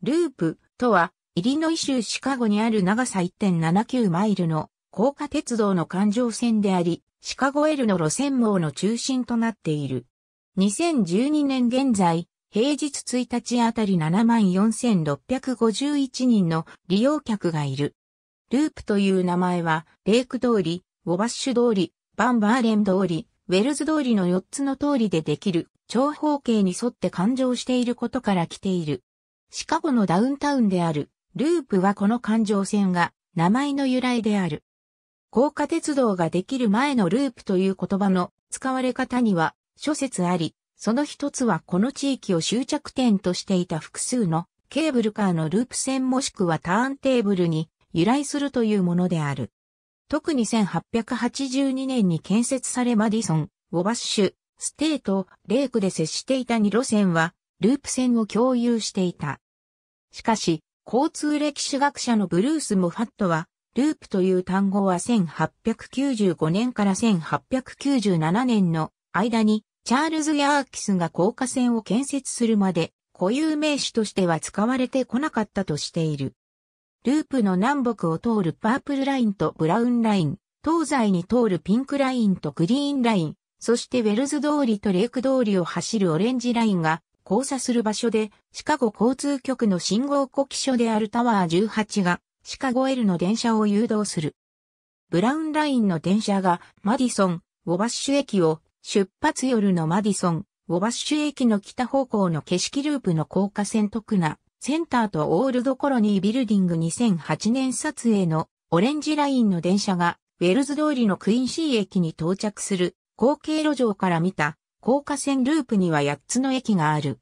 ループとは、イリノイ州シカゴにある長さ1.79マイルの高架鉄道の環状線であり、シカゴエルの路線網の中心となっている。2012年現在、平日1日あたり74,651人の利用客がいる。ループという名前は、レイク通り、ウォバッシュ通り、バンバーレン通り、ウェルズ通りの4つの通りでできる長方形に沿って環状していることから来ている。シカゴのダウンタウンである、ループはこの環状線が名前の由来である。高架鉄道ができる前のループという言葉の使われ方には諸説あり、その一つはこの地域を終着点としていた複数のケーブルカーのループ線もしくはターンテーブルに由来するというものである。特に1882年に建設されマディソン、ウォバッシュ、ステート、レイクで接していた2路線はループ線を共有していた。しかし、交通歴史学者のブルース・モファットは、ループという単語は1895年から1897年の間に、チャールズ・ヤーキスが高架線を建設するまで、固有名詞としては使われてこなかったとしている。ループの南北を通るパープルラインとブラウンライン、東西に通るピンクラインとグリーンライン、そしてウェルズ通りとレイク通りを走るオレンジラインが交差する場所で、シカゴ交通局の信号呼気所であるタワー18が、シカゴ L の電車を誘導する。ブラウンラインの電車が、マディソン、ウォバッシュ駅を、出発夜のマディソン、ウォバッシュ駅の北方向の景色ループの高架線特な、センターとオールドコロニービルディング2008年撮影のオレンジラインの電車がウェルズ通りのクインシー駅に到着する後継路上から見た高架線ループには8つの駅がある。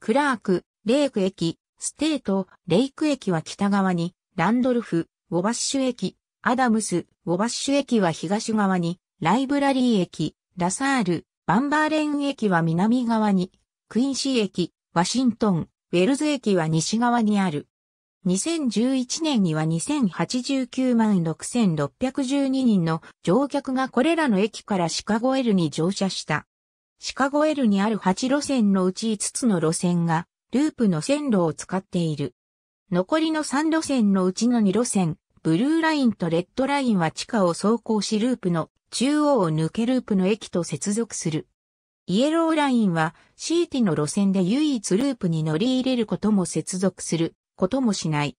クラーク、レイク駅、ステート、レイク駅は北側に、ランドルフ、ウォバッシュ駅、アダムス、ウォバッシュ駅は東側に、ライブラリー駅、ラサール、バンバーレン駅は南側に、クインシー駅、ワシントン、ウェルズ駅は西側にある。2011年には2089万6612人の乗客がこれらの駅からシカゴエルに乗車した。シカゴ L にある8路線のうち5つの路線が、ループの線路を使っている。残りの3路線のうちの2路線、ブルーラインとレッドラインは地下を走行しループの中央を抜けループの駅と接続する。イエローラインはシーティの路線で唯一ループに乗り入れることも接続することもしない。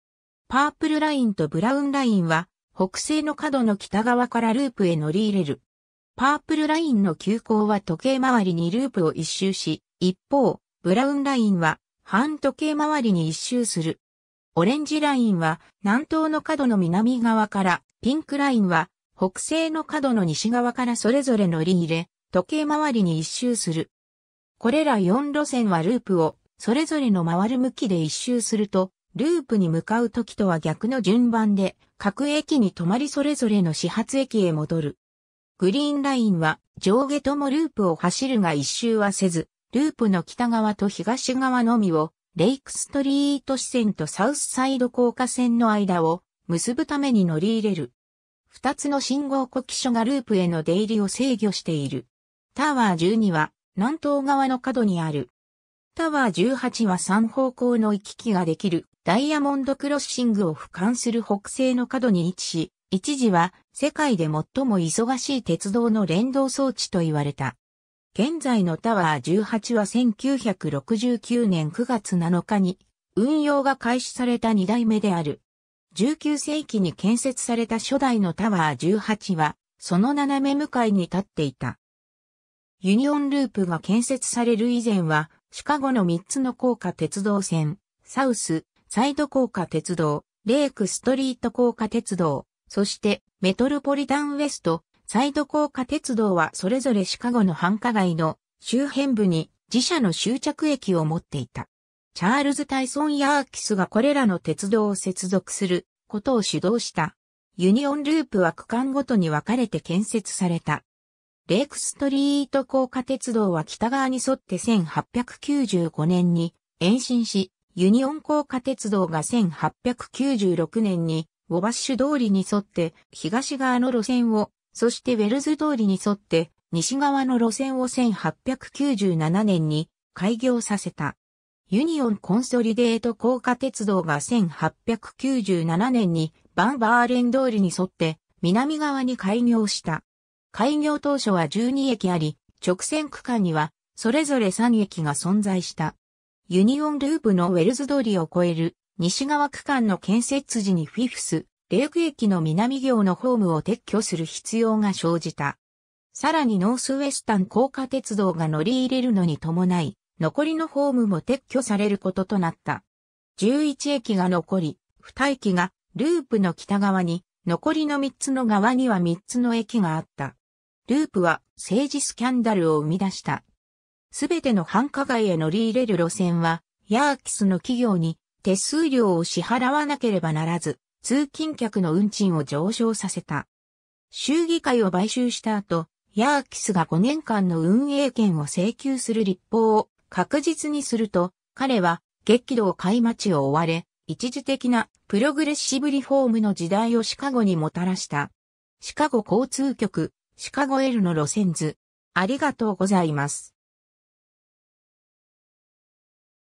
パープルラインとブラウンラインは北西の角の北側からループへ乗り入れるパープルラインの急行は時計回りにループを一周し、一方、ブラウンラインは半時計回りに一周する。オレンジラインは南東の角の南側から、ピンクラインは北西の角の西側からそれぞれ乗り入れ、時計回りに一周する。これら4路線はループをそれぞれの回る向きで一周すると、ループに向かう時とは逆の順番で、各駅に止まりそれぞれの始発駅へ戻る。グリーンラインは上下ともループを走るが一周はせず、ループの北側と東側のみをレイクストリート支線とサウスサイド高架線の間を結ぶために乗り入れる。二つの信号呼気所がループへの出入りを制御している。タワー12は南東側の角にある。タワー18は3方向の行き来ができるダイヤモンドクロッシングを俯瞰する北西の角に位置し、一時は世界で最も忙しい鉄道の連動装置と言われた。現在のタワー18は1969年9月7日に運用が開始された2代目である。19世紀に建設された初代のタワー18はその斜め向かいに立っていた。ユニオンループが建設される以前はシカゴの3つの高架鉄道線、サウス、サイド高架鉄道、レイクストリート高架鉄道、そして、メトロポリタンウエスト、サイド高架鉄道はそれぞれシカゴの繁華街の周辺部に自社の終着駅を持っていた。チャールズ・タイソン・ヤーキスがこれらの鉄道を接続することを主導した。ユニオンループは区間ごとに分かれて建設された。レイクストリート高架鉄道は北側に沿って1895年に延伸し、ユニオン高架鉄道が1896年にウォバッシュ通りに沿って東側の路線を、そしてウェルズ通りに沿って西側の路線を1897年に開業させた。ユニオンコンソリデート高架鉄道が1897年にバンバーレン通りに沿って南側に開業した。開業当初は12駅あり、直線区間にはそれぞれ3駅が存在した。ユニオンループのウェルズ通りを越える西側区間の建設時にフィフス、レーク駅の南行のホームを撤去する必要が生じた。さらにノースウェスタン高架鉄道が乗り入れるのに伴い、残りのホームも撤去されることとなった。11駅が残り、2駅がループの北側に、残りの3つの側には3つの駅があった。ループは政治スキャンダルを生み出した。すべての繁華街へ乗り入れる路線は、ヤーキスの企業に手数料を支払わなければならず、通勤客の運賃を上昇させた。州議会を買収した後、ヤーキスが5年間の運営権を請求する立法を確実にすると、彼は激怒を買い待ちを追われ、一時的なプログレッシブリフォームの時代をシカゴにもたらした。シカゴ交通局、シカゴ L の路線図。ありがとうございます。